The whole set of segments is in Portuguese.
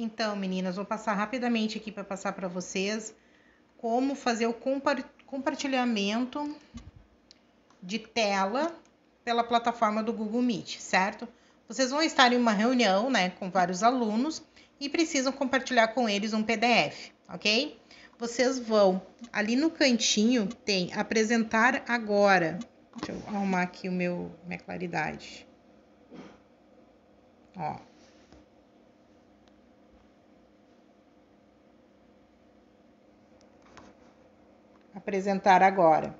Então, meninas, vou passar rapidamente aqui para passar para vocês como fazer o compartilhamento de tela pela plataforma do Google Meet, certo? Vocês vão estar em uma reunião, né, com vários alunos e precisam compartilhar com eles um PDF, ok? Vocês vão ali no cantinho tem apresentar agora. Deixa eu arrumar aqui o meu minha claridade. Ó, apresentar agora.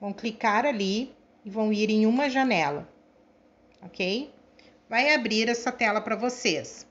Vão clicar ali e vão ir em uma janela, ok? Vai abrir essa tela para vocês.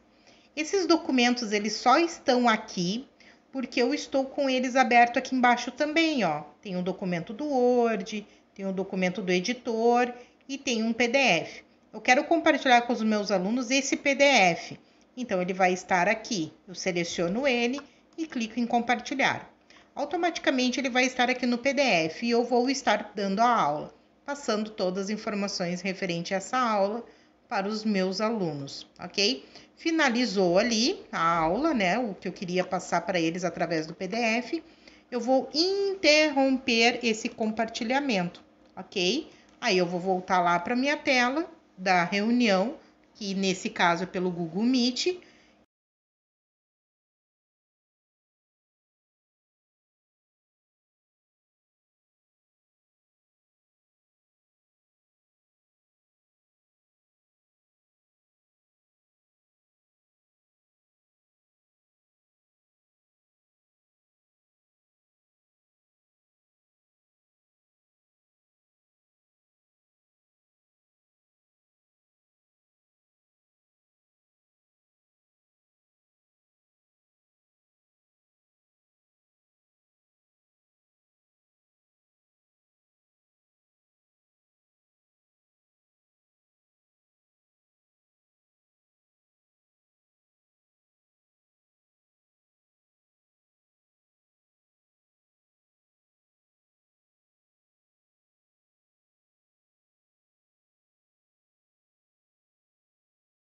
Esses documentos eles só estão aqui porque eu estou com eles aberto aqui embaixo também, ó. Tem um documento do Word, tem um documento do editor e tem um PDF. Eu quero compartilhar com os meus alunos esse PDF. Então ele vai estar aqui. Eu seleciono ele e clico em compartilhar automaticamente ele vai estar aqui no PDF e eu vou estar dando a aula, passando todas as informações referente a essa aula para os meus alunos, ok? Finalizou ali a aula, né? O que eu queria passar para eles através do PDF, eu vou interromper esse compartilhamento, ok? Aí eu vou voltar lá para minha tela da reunião, que nesse caso é pelo Google Meet